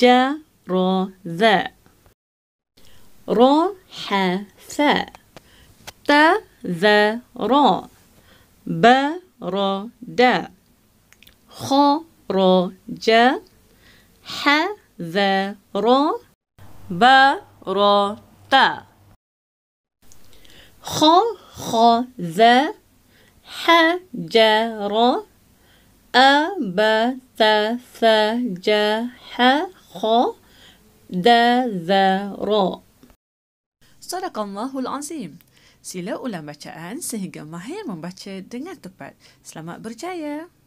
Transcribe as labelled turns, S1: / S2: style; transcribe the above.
S1: جا رو ذا رو ح ثا تا ذا رو با رو دا خ رو جا ح ذا رو با رو تا خ خ ذا ح جا رو a ba ta sa ja ha kha da za ra
S2: Sadaqallahul azim Sila ulang bacaan sehingga mahir membaca dengan tepat. Selamat berjaya.